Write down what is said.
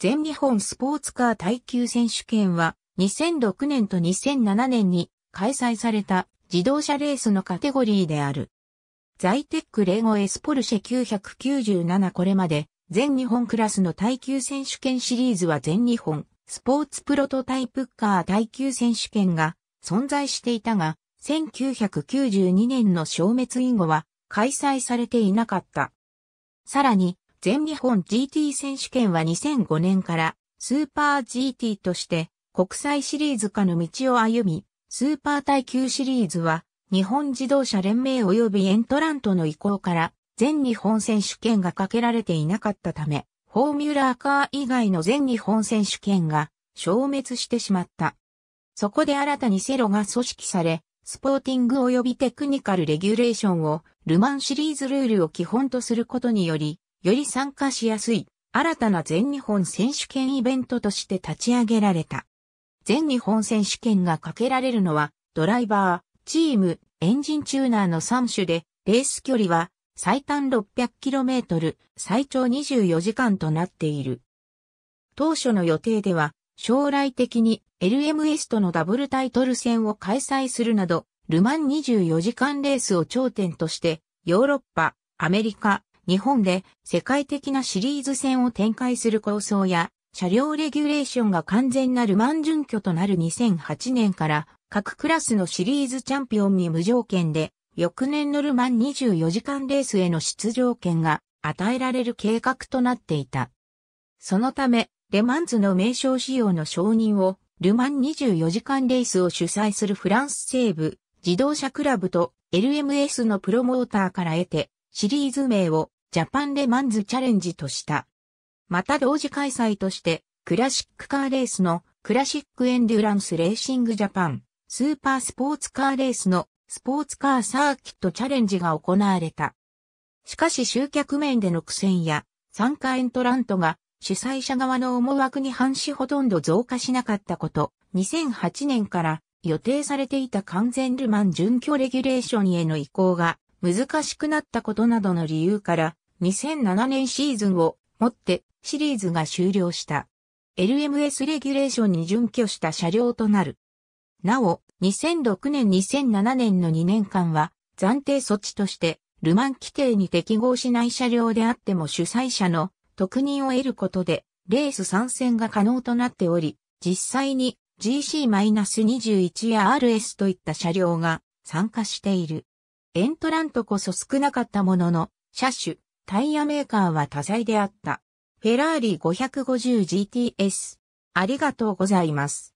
全日本スポーツカー耐久選手権は2006年と2007年に開催された自動車レースのカテゴリーである。ザイテックレゴエスポルシェ997これまで全日本クラスの耐久選手権シリーズは全日本スポーツプロトタイプカー耐久選手権が存在していたが、1992年の消滅以後は開催されていなかった。さらに、全日本 GT 選手権は2005年からスーパー GT として国際シリーズ化の道を歩み、スーパー耐久シリーズは日本自動車連盟及びエントラントの意向から全日本選手権がかけられていなかったため、フォーミュラーカー以外の全日本選手権が消滅してしまった。そこで新たにセロが組織され、スポーティング及びテクニカルレギュレーションをルマンシリーズルールを基本とすることにより、より参加しやすい新たな全日本選手権イベントとして立ち上げられた。全日本選手権がかけられるのはドライバー、チーム、エンジンチューナーの3種で、レース距離は最短 600km、最長24時間となっている。当初の予定では、将来的に LMS とのダブルタイトル戦を開催するなど、ルマン24時間レースを頂点として、ヨーロッパ、アメリカ、日本で世界的なシリーズ戦を展開する構想や、車両レギュレーションが完全なルマン準拠となる2008年から各クラスのシリーズチャンピオンに無条件で翌年のルマン24時間レースへの出場権が与えられる計画となっていた。そのため、レマンズの名称使用の承認をルマン24時間レースを主催するフランス西部自動車クラブと LMS のプロモーターから得てシリーズ名をジャパンレマンズチャレンジとした。また同時開催として、クラシックカーレースのクラシックエンデュランスレーシングジャパン、スーパースポーツカーレースのスポーツカーサーキットチャレンジが行われた。しかし集客面での苦戦や参加エントラントが主催者側の思惑に反しほとんど増加しなかったこと、2008年から予定されていた完全ルマン準拠レギュレーションへの移行が難しくなったことなどの理由から2007年シーズンをもってシリーズが終了した。LMS レギュレーションに準拠した車両となる。なお、2006年2007年の2年間は暫定措置としてルマン規定に適合しない車両であっても主催者の特任を得ることでレース参戦が可能となっており、実際に GC-21 や RS といった車両が参加している。エントラントこそ少なかったものの、車種、タイヤメーカーは多彩であった。フェラーリ 550GTS。ありがとうございます。